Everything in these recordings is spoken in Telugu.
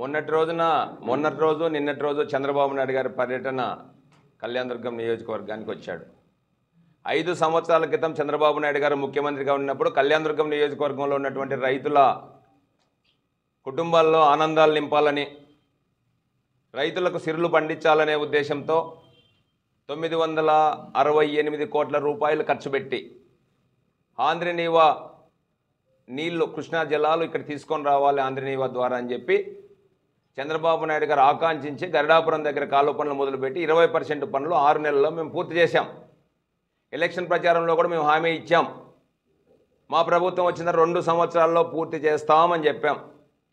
మొన్నటి రోజున మొన్నటి రోజు నిన్నటి రోజు చంద్రబాబు నాయుడు గారి పర్యటన కళ్యాణదుర్గం నియోజకవర్గానికి వచ్చాడు ఐదు సంవత్సరాల క్రితం చంద్రబాబు నాయుడు గారు ముఖ్యమంత్రిగా ఉన్నప్పుడు కళ్యాణదుర్గం నియోజకవర్గంలో ఉన్నటువంటి రైతుల కుటుంబాల్లో ఆనందాలు నింపాలని రైతులకు సిరులు పండించాలనే ఉద్దేశంతో తొమ్మిది వందల అరవై ఎనిమిది కోట్ల రూపాయలు ఖర్చు పెట్టి ఆంధ్రనీవా నీళ్లు కృష్ణా జలాలు ఇక్కడ తీసుకొని రావాలి ఆంధ్రనీవా ద్వారా అని చెప్పి చంద్రబాబు నాయుడు గారు ఆకాంక్షించి గరిడాపురం దగ్గర కాలువ పనులు మొదలుపెట్టి ఇరవై పర్సెంట్ పనులు ఆరు నెలల్లో మేము పూర్తి చేశాం ఎలక్షన్ ప్రచారంలో కూడా మేము హామీ ఇచ్చాం మా ప్రభుత్వం వచ్చిన రెండు సంవత్సరాల్లో పూర్తి చేస్తామని చెప్పాం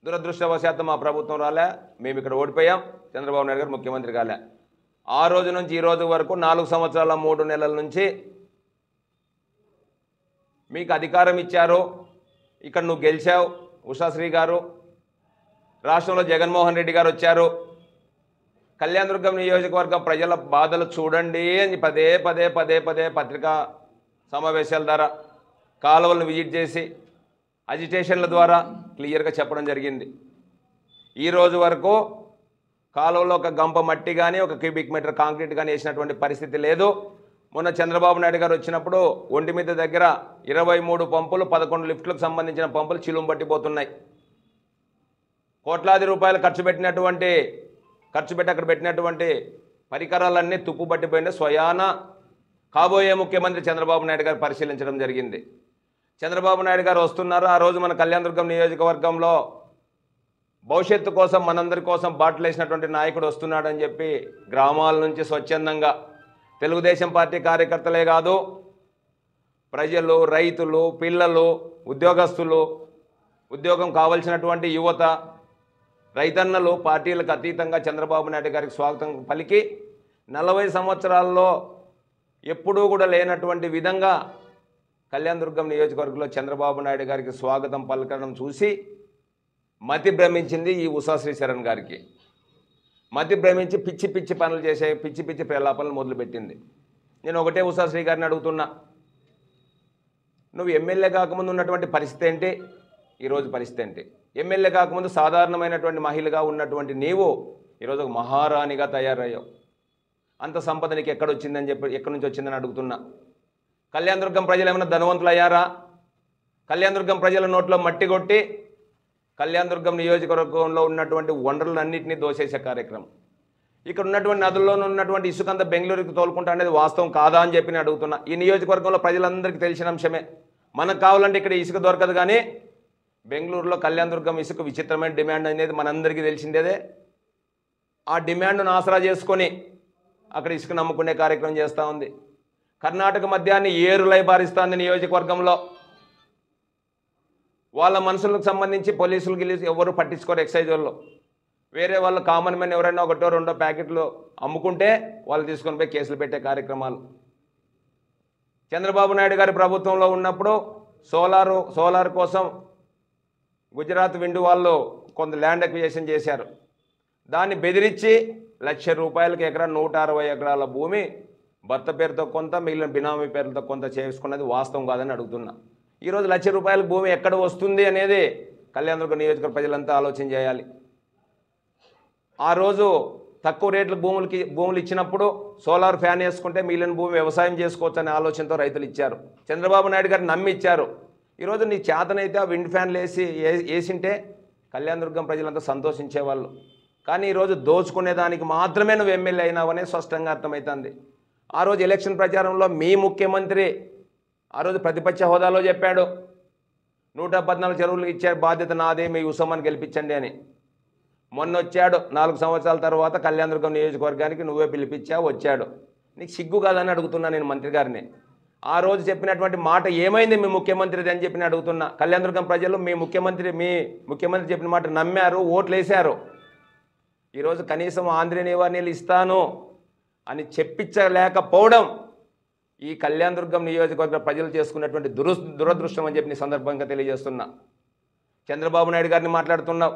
దురదృష్టవశాత్తు మా ప్రభుత్వం రాలే మేము ఇక్కడ ఓడిపోయాం చంద్రబాబు నాయుడు గారు ముఖ్యమంత్రి కాలే ఆ రోజు నుంచి ఈ రోజు వరకు నాలుగు సంవత్సరాల మూడు నెలల నుంచి మీకు అధికారం ఇచ్చారు ఇక్కడ నువ్వు గెలిచావు ఉషాశ్రీ గారు రాష్ట్రంలో జగన్మోహన్ రెడ్డి గారు వచ్చారు దుర్గం నియోజకవర్గ ప్రజల బాధలు చూడండి అని పదే పదే పదే పదే పత్రికా సమావేశాల ద్వారా కాలువలను విజిట్ చేసి అజిటేషన్ల ద్వారా క్లియర్గా చెప్పడం జరిగింది ఈరోజు వరకు కాలువలో ఒక గంప మట్టి కానీ ఒక క్యూబిక్ మీటర్ కాంక్రీట్ కానీ వేసినటువంటి పరిస్థితి లేదు మొన్న చంద్రబాబు నాయుడు గారు వచ్చినప్పుడు ఒంటి మీద దగ్గర ఇరవై మూడు పంపులు పదకొండు లిఫ్ట్లకు సంబంధించిన పంపులు చిలుం పట్టిపోతున్నాయి కోట్లాది రూపాయలు ఖర్చు పెట్టినటువంటి ఖర్చు పెట్టి అక్కడ పెట్టినటువంటి పరికరాలన్నీ పట్టిపోయిన స్వయాన కాబోయే ముఖ్యమంత్రి చంద్రబాబు నాయుడు గారు పరిశీలించడం జరిగింది చంద్రబాబు నాయుడు గారు వస్తున్నారు ఆ రోజు మన కళ్యాణదుర్గం నియోజకవర్గంలో భవిష్యత్తు కోసం మనందరి కోసం బాటలు వేసినటువంటి నాయకుడు వస్తున్నాడని చెప్పి గ్రామాల నుంచి స్వచ్ఛందంగా తెలుగుదేశం పార్టీ కార్యకర్తలే కాదు ప్రజలు రైతులు పిల్లలు ఉద్యోగస్తులు ఉద్యోగం కావలసినటువంటి యువత రైతన్నలు పార్టీలకు అతీతంగా చంద్రబాబు నాయుడు గారికి స్వాగతం పలికి నలభై సంవత్సరాల్లో ఎప్పుడూ కూడా లేనటువంటి విధంగా కళ్యాణదుర్గం నియోజకవర్గంలో చంద్రబాబు నాయుడు గారికి స్వాగతం పలకడం చూసి మతి భ్రమించింది ఈ ఉషా శ్రీశరణ్ గారికి మతి భ్రమించి పిచ్చి పిచ్చి పనులు చేసే పిచ్చి పిచ్చి ప్రలాపనలు మొదలుపెట్టింది నేను ఒకటే ఉషాశ్రీ గారిని అడుగుతున్నా నువ్వు ఎమ్మెల్యే కాకముందు ఉన్నటువంటి పరిస్థితి ఏంటి ఈరోజు పరిస్థితి ఏంటి ఎమ్మెల్యే కాకముందు సాధారణమైనటువంటి మహిళగా ఉన్నటువంటి నీవు ఈరోజు ఒక మహారాణిగా తయారయ్యావు అంత సంపద నీకు ఎక్కడొచ్చిందని చెప్పి ఎక్కడి నుంచి వచ్చిందని అడుగుతున్నా కళ్యాణదుర్గం ప్రజలు ఏమైనా ధనవంతులు అయ్యారా కళ్యాణదుర్గం ప్రజల నోట్లో మట్టి కొట్టి కళ్యాణదుర్గం నియోజకవర్గంలో ఉన్నటువంటి వనరులన్నింటినీ దోసేసే కార్యక్రమం ఇక్కడ ఉన్నటువంటి నదుల్లోనూ ఉన్నటువంటి ఇసుకంత బెంగళూరుకి తోలుకుంటా అనేది వాస్తవం కాదా అని చెప్పి నేను అడుగుతున్నా ఈ నియోజకవర్గంలో ప్రజలందరికీ తెలిసిన అంశమే మనకు కావాలంటే ఇక్కడ ఇసుక దొరకదు కానీ బెంగళూరులో కళ్యాణ దుర్గం ఇసుక విచిత్రమైన డిమాండ్ అనేది మనందరికీ తెలిసిందేదే ఆ డిమాండ్ను ఆసరా చేసుకొని అక్కడ ఇసుక నమ్ముకునే కార్యక్రమం చేస్తూ ఉంది కర్ణాటక మద్యాన్ని ఏరులై భారిస్తోంది నియోజకవర్గంలో వాళ్ళ మనుషులకు సంబంధించి పోలీసులు గెలిచి ఎవరు పట్టించుకోరు ఎక్సైజ్ వాళ్ళు వేరే వాళ్ళు కామన్ మెన్ ఎవరైనా ఒకటో రెండో ప్యాకెట్లు అమ్ముకుంటే వాళ్ళు తీసుకొని పోయి కేసులు పెట్టే కార్యక్రమాలు చంద్రబాబు నాయుడు గారి ప్రభుత్వంలో ఉన్నప్పుడు సోలారు సోలార్ కోసం గుజరాత్ విండు వాళ్ళు కొంత ల్యాండ్ అక్విజేషన్ చేశారు దాన్ని బెదిరించి లక్ష రూపాయలకి ఎకరా నూట అరవై ఎకరాల భూమి భర్త పేరుతో కొంత మిగిలిన బినామీ పేరుతో కొంత చేసుకున్నది వాస్తవం కాదని అడుగుతున్నా ఈరోజు లక్ష రూపాయల భూమి ఎక్కడ వస్తుంది అనేది కళ్యాణదుర్గ నియోజకవర్గ ప్రజలంతా ఆలోచన చేయాలి ఆ రోజు తక్కువ రేట్లు భూములకి భూములు ఇచ్చినప్పుడు సోలార్ ఫ్యాన్ వేసుకుంటే మిగిలిన భూమి వ్యవసాయం చేసుకోవచ్చు అనే ఆలోచనతో రైతులు ఇచ్చారు చంద్రబాబు నాయుడు గారు నమ్మి ఇచ్చారు ఈరోజు నీ చేతనైతే ఆ విండ్ ఫ్యాన్లు వేసి వేసింటే కళ్యాణ దుర్గం ప్రజలంతా సంతోషించేవాళ్ళు కానీ ఈరోజు దోచుకునేదానికి మాత్రమే నువ్వు ఎమ్మెల్యే అయినావనే స్పష్టంగా అర్థమవుతుంది ఆ రోజు ఎలక్షన్ ప్రచారంలో మీ ముఖ్యమంత్రి ఆ రోజు ప్రతిపక్ష హోదాలో చెప్పాడు నూట పద్నాలుగు చెరువులు ఇచ్చే బాధ్యత నాదే మీ ఉసమ్మని గెలిపించండి అని మొన్న వచ్చాడు నాలుగు సంవత్సరాల తర్వాత కళ్యాణ దుర్గం నియోజకవర్గానికి నువ్వే పిలిపించా వచ్చాడు నీకు సిగ్గు కాదని అడుగుతున్నా నేను మంత్రి గారిని ఆ రోజు చెప్పినటువంటి మాట ఏమైంది మీ ముఖ్యమంత్రిది అని చెప్పి అడుగుతున్నా కళ్యాణదుర్గం ప్రజలు మీ ముఖ్యమంత్రి మీ ముఖ్యమంత్రి చెప్పిన మాట నమ్మారు ఓట్లు వేశారు ఈరోజు కనీసం ఆంధ్రనీవా నీళ్ళు ఇస్తాను అని చెప్పించలేకపోవడం ఈ కళ్యాణదుర్గం నియోజకవర్గ ప్రజలు చేసుకున్నటువంటి దురు దురదృష్టం అని చెప్పి సందర్భంగా తెలియజేస్తున్నా చంద్రబాబు నాయుడు గారిని మాట్లాడుతున్నావు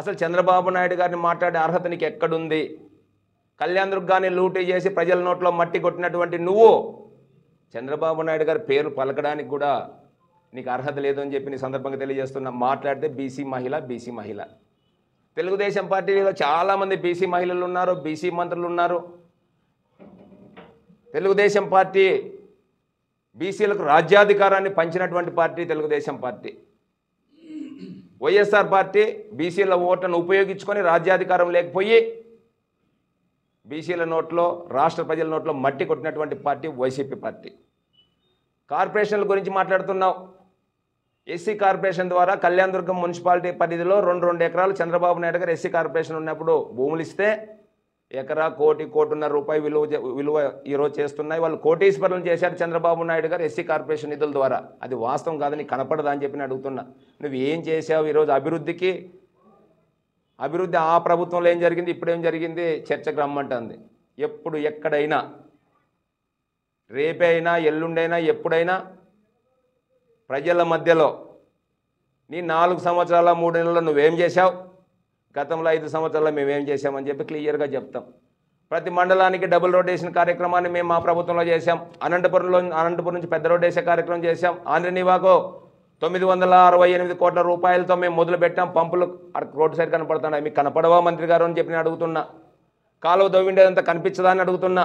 అసలు చంద్రబాబు నాయుడు గారిని మాట్లాడే అర్హత నీకు ఎక్కడుంది కళ్యాణ్ దుర్గాన్ని లూటీ చేసి ప్రజల నోట్లో మట్టి కొట్టినటువంటి నువ్వు చంద్రబాబు నాయుడు గారి పేరు పలకడానికి కూడా నీకు అర్హత లేదు అని చెప్పి నీ సందర్భంగా తెలియజేస్తున్నా మాట్లాడితే బీసీ మహిళ బీసీ మహిళ తెలుగుదేశం పార్టీలో చాలామంది బీసీ మహిళలు ఉన్నారు బీసీ మంత్రులు ఉన్నారు తెలుగుదేశం పార్టీ బీసీలకు రాజ్యాధికారాన్ని పంచినటువంటి party Telugu Desam party YSR party బీసీల ఓట్లను ఉపయోగించుకొని రాజ్యాధికారం లేకపోయి బీసీల నోట్లో రాష్ట్ర ప్రజల నోట్లో మట్టి కొట్టినటువంటి పార్టీ వైసీపీ పార్టీ కార్పొరేషన్ల గురించి మాట్లాడుతున్నావు ఎస్సీ కార్పొరేషన్ ద్వారా కళ్యాణదుర్గం మున్సిపాలిటీ పరిధిలో రెండు రెండు ఎకరాలు చంద్రబాబు నాయుడు గారు ఎస్సీ కార్పొరేషన్ ఉన్నప్పుడు భూములు ఇస్తే ఎకరా కోటి కోటిన్నర రూపాయి విలువ విలువ ఈరోజు చేస్తున్నాయి వాళ్ళు కోటీశ్వరులను చేశారు చంద్రబాబు నాయుడు గారు ఎస్సీ కార్పొరేషన్ నిధుల ద్వారా అది వాస్తవం కాదని కనపడదా అని చెప్పి అడుగుతున్నా నువ్వు ఏం చేసావు ఈరోజు అభివృద్ధికి అభివృద్ధి ఆ ప్రభుత్వంలో ఏం జరిగింది ఇప్పుడేం జరిగింది చర్చకు రమ్మంటుంది ఎప్పుడు ఎక్కడైనా రేపే అయినా ఎల్లుండైనా ఎప్పుడైనా ప్రజల మధ్యలో నీ నాలుగు సంవత్సరాల మూడు నెలల్లో నువ్వేం చేశావు గతంలో ఐదు సంవత్సరాల్లో మేమేం చేశామని చెప్పి క్లియర్గా చెప్తాం ప్రతి మండలానికి డబుల్ రోడ్ వేసిన కార్యక్రమాన్ని మేము మా ప్రభుత్వంలో చేశాం అనంతపురంలో అనంతపురం నుంచి పెద్ద రోడ్ వేసే కార్యక్రమం చేశాం ఆంధ్ర నివాకో తొమ్మిది వందల అరవై ఎనిమిది కోట్ల రూపాయలతో మేము మొదలుపెట్టాం పంపులు రోడ్ సైడ్ కనపడుతున్నాయి మీకు కనపడవా మంత్రి గారు అని చెప్పి నేను అడుగుతున్నా కాలువ దవ్విండేదంతా కనిపించదా అని అడుగుతున్నా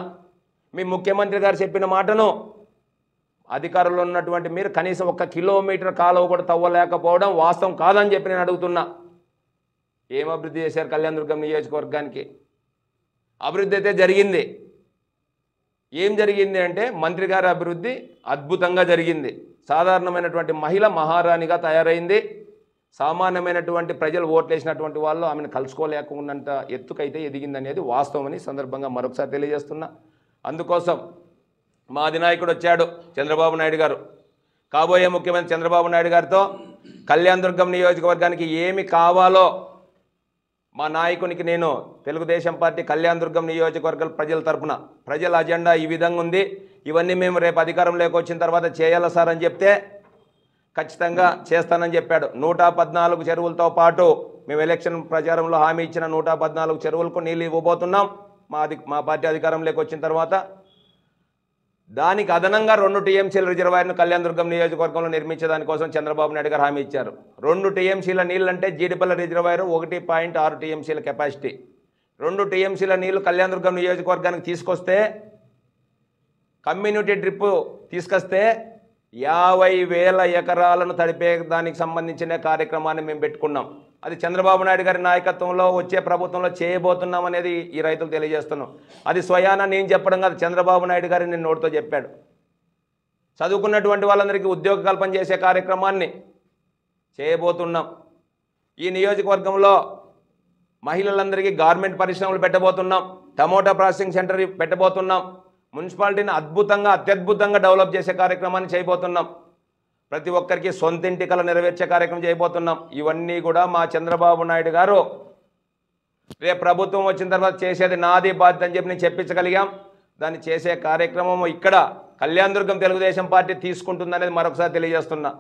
మీ ముఖ్యమంత్రి గారు చెప్పిన మాటను అధికారులు ఉన్నటువంటి మీరు కనీసం ఒక్క కిలోమీటర్ కాలువ కూడా తవ్వలేకపోవడం వాస్తవం కాదని చెప్పి నేను అడుగుతున్నా ఏం అభివృద్ధి చేశారు కళ్యాణ దుర్గం నియోజకవర్గానికి అభివృద్ధి అయితే జరిగింది ఏం జరిగింది అంటే మంత్రి గారి అభివృద్ధి అద్భుతంగా జరిగింది సాధారణమైనటువంటి మహిళ మహారాణిగా తయారైంది సామాన్యమైనటువంటి ప్రజలు ఓట్లేసినటువంటి వాళ్ళు ఆమెను కలుసుకోలేకున్నంత ఎత్తుకైతే ఎదిగిందనేది వాస్తవమని సందర్భంగా మరొకసారి తెలియజేస్తున్నా అందుకోసం మా అధినాయకుడు వచ్చాడు చంద్రబాబు నాయుడు గారు కాబోయే ముఖ్యమంత్రి చంద్రబాబు నాయుడు గారితో కళ్యాణ్ దుర్గం నియోజకవర్గానికి ఏమి కావాలో మా నాయకునికి నేను తెలుగుదేశం పార్టీ కళ్యాణ్ దుర్గం నియోజకవర్గ ప్రజల తరఫున ప్రజల అజెండా ఈ విధంగా ఉంది ఇవన్నీ మేము రేపు అధికారం లేకొచ్చిన తర్వాత చేయాల సార్ అని చెప్తే ఖచ్చితంగా చేస్తానని చెప్పాడు నూట పద్నాలుగు చెరువులతో పాటు మేము ఎలక్షన్ ప్రచారంలో హామీ ఇచ్చిన నూట పద్నాలుగు చెరువులకు నీళ్ళు ఇవ్వబోతున్నాం మా అధి మా పార్టీ అధికారంలోకి వచ్చిన తర్వాత దానికి అదనంగా రెండు టీఎంసీల రిజర్వాయర్ను కళ్యాణదుర్గం నియోజకవర్గంలో నిర్మించే దానికోసం చంద్రబాబు నాయుడు గారు హామీ ఇచ్చారు రెండు టీఎంసీల నీళ్ళంటే జీడిపల్ల రిజర్వాయర్ ఒకటి పాయింట్ ఆరు టీఎంసీల కెపాసిటీ రెండు టీఎంసీల నీళ్లు కళ్యాణదుర్గం నియోజకవర్గానికి తీసుకొస్తే కమ్యూనిటీ ట్రిప్ తీసుకొస్తే యాభై వేల ఎకరాలను తడిపే దానికి సంబంధించిన కార్యక్రమాన్ని మేము పెట్టుకున్నాం అది చంద్రబాబు నాయుడు గారి నాయకత్వంలో వచ్చే ప్రభుత్వంలో చేయబోతున్నాం అనేది ఈ రైతులు తెలియజేస్తున్నాం అది స్వయాన నేను చెప్పడం కాదు చంద్రబాబు నాయుడు గారిని నేను నోటితో చెప్పాడు చదువుకున్నటువంటి వాళ్ళందరికీ ఉద్యోగ కల్పన చేసే కార్యక్రమాన్ని చేయబోతున్నాం ఈ నియోజకవర్గంలో మహిళలందరికీ గార్మెంట్ పరిశ్రమలు పెట్టబోతున్నాం టమోటా ప్రాసెసింగ్ సెంటర్ పెట్టబోతున్నాం మున్సిపాలిటీని అద్భుతంగా అత్యద్భుతంగా డెవలప్ చేసే కార్యక్రమాన్ని చేయబోతున్నాం ప్రతి ఒక్కరికి సొంతింటి కళ నెరవేర్చే కార్యక్రమం చేయబోతున్నాం ఇవన్నీ కూడా మా చంద్రబాబు నాయుడు గారు రేపు ప్రభుత్వం వచ్చిన తర్వాత చేసేది నాది బాధ్యత అని చెప్పి నేను చెప్పించగలిగాం దాన్ని చేసే కార్యక్రమం ఇక్కడ కళ్యాణదుర్గం తెలుగుదేశం పార్టీ తీసుకుంటుందనేది మరొకసారి తెలియజేస్తున్నా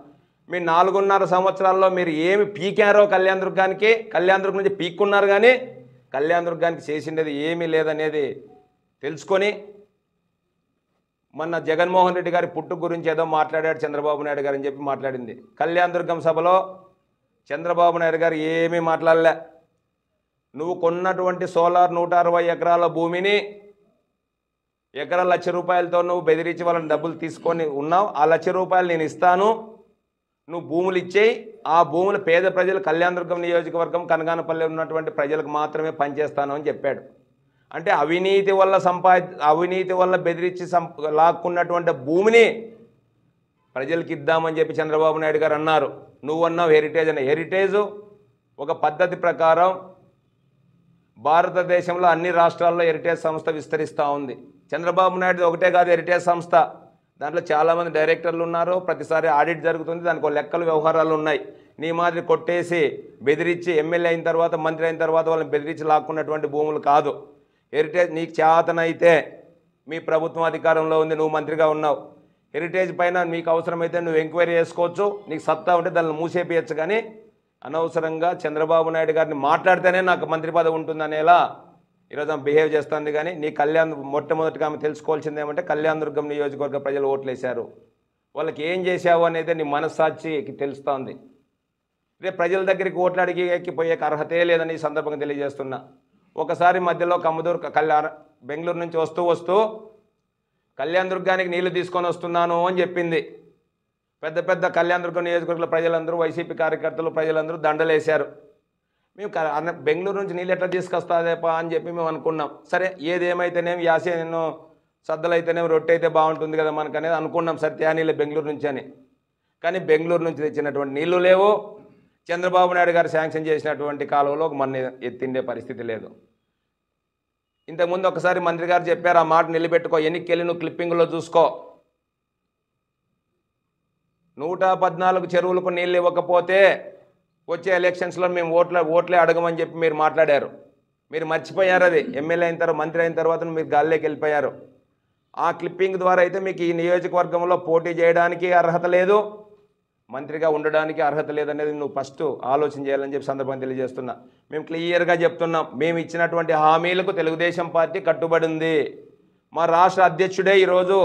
మీ నాలుగున్నర సంవత్సరాల్లో మీరు ఏమి పీకారో కళ్యాణదుర్గానికి కళ్యాణదుర్గం నుంచి పీక్కున్నారు కానీ కళ్యాణదుర్గానికి చేసినది ఏమీ లేదనేది తెలుసుకొని మొన్న జగన్మోహన్ రెడ్డి గారి పుట్టు గురించి ఏదో మాట్లాడాడు చంద్రబాబు నాయుడు గారు అని చెప్పి మాట్లాడింది కళ్యాణదుర్గం దుర్గం సభలో చంద్రబాబు నాయుడు గారు ఏమీ మాట్లాడలే నువ్వు కొన్నటువంటి సోలార్ నూట అరవై ఎకరాల భూమిని ఎకరా లక్ష రూపాయలతో నువ్వు బెదిరించి వాళ్ళని డబ్బులు తీసుకొని ఉన్నావు ఆ లక్ష రూపాయలు నేను ఇస్తాను నువ్వు భూములు ఇచ్చేయి ఆ భూములు పేద ప్రజలు కళ్యాణదుర్గం నియోజకవర్గం కనగానపల్లి ఉన్నటువంటి ప్రజలకు మాత్రమే పనిచేస్తాను అని చెప్పాడు అంటే అవినీతి వల్ల సంపా అవినీతి వల్ల బెదిరించి సం లాక్కున్నటువంటి భూమిని ప్రజలకు ఇద్దామని చెప్పి చంద్రబాబు నాయుడు గారు అన్నారు నువ్వు అన్నావు హెరిటేజ్ అని హెరిటేజ్ ఒక పద్ధతి ప్రకారం భారతదేశంలో అన్ని రాష్ట్రాల్లో హెరిటేజ్ సంస్థ విస్తరిస్తూ ఉంది చంద్రబాబు నాయుడు ఒకటే కాదు హెరిటేజ్ సంస్థ దాంట్లో చాలామంది డైరెక్టర్లు ఉన్నారు ప్రతిసారి ఆడిట్ జరుగుతుంది దానికి లెక్కలు వ్యవహారాలు ఉన్నాయి నీ మాదిరి కొట్టేసి బెదిరించి ఎమ్మెల్యే అయిన తర్వాత మంత్రి అయిన తర్వాత వాళ్ళని బెదిరించి లాక్కున్నటువంటి భూములు కాదు హెరిటేజ్ నీకు చేతనైతే మీ ప్రభుత్వం అధికారంలో ఉంది నువ్వు మంత్రిగా ఉన్నావు హెరిటేజ్ పైన నీకు అవసరమైతే నువ్వు ఎంక్వైరీ చేసుకోవచ్చు నీకు సత్తా ఉంటే దాన్ని మూసేపించచ్చు కానీ అనవసరంగా చంద్రబాబు నాయుడు గారిని మాట్లాడితేనే నాకు మంత్రి పదవి ఉంటుందనేలా ఈరోజు ఆమె బిహేవ్ చేస్తుంది కానీ నీ కళ్యాణ్ మొట్టమొదటిగా ఆమె తెలుసుకోవాల్సింది ఏమంటే కళ్యాణ్ దుర్గం నియోజకవర్గ ప్రజలు ఓట్లేశారు వాళ్ళకి ఏం చేశావు అనేది నీ మనస్సాక్షికి తెలుస్తోంది రేపు ప్రజల దగ్గరికి ఓట్లాడికి ఎక్కిపోయే అర్హతే లేదని ఈ సందర్భంగా తెలియజేస్తున్నా ఒకసారి మధ్యలో కమ్మదూరు కళ్యాణ బెంగళూరు నుంచి వస్తూ వస్తూ కళ్యాణ దుర్గానికి నీళ్లు తీసుకొని వస్తున్నాను అని చెప్పింది పెద్ద పెద్ద కళ్యాణ దుర్గం నియోజకవర్గ ప్రజలందరూ వైసీపీ కార్యకర్తలు ప్రజలందరూ దండలేశారు మేము బెంగళూరు నుంచి నీళ్ళు ఎట్లా తీసుకొస్తాదేపా అని చెప్పి మేము అనుకున్నాం సరే ఏదేమైతేనేమి యాసే నేను సద్దలైతేనేమి రొట్టె అయితే బాగుంటుంది కదా మనకనేది అనుకున్నాం సత్యానీళ్ళు బెంగళూరు నుంచి అని కానీ బెంగళూరు నుంచి తెచ్చినటువంటి నీళ్లు లేవు చంద్రబాబు నాయుడు గారు శాంక్షన్ చేసినటువంటి కాలంలో మన ఎత్తిండే పరిస్థితి లేదు ఇంతకుముందు ఒకసారి మంత్రి గారు చెప్పారు ఆ మాట నిలబెట్టుకో ఎన్నికి వెళ్ళి నువ్వు క్లిప్పింగ్లో చూసుకో నూట పద్నాలుగు చెరువులకు నీళ్ళు ఇవ్వకపోతే వచ్చే ఎలక్షన్స్లో మేము ఓట్ల ఓట్లే అడగమని చెప్పి మీరు మాట్లాడారు మీరు మర్చిపోయారు అది ఎమ్మెల్యే అయిన తర్వాత మంత్రి అయిన తర్వాత మీరు గాల్లోకి వెళ్ళిపోయారు ఆ క్లిప్పింగ్ ద్వారా అయితే మీకు ఈ నియోజకవర్గంలో పోటీ చేయడానికి అర్హత లేదు మంత్రిగా ఉండడానికి అర్హత లేదనేది నువ్వు ఫస్ట్ ఆలోచన చేయాలని చెప్పి సందర్భం తెలియజేస్తున్నా మేము క్లియర్గా చెప్తున్నాం మేము ఇచ్చినటువంటి హామీలకు తెలుగుదేశం పార్టీ కట్టుబడి ఉంది మా రాష్ట్ర అధ్యక్షుడే ఈరోజు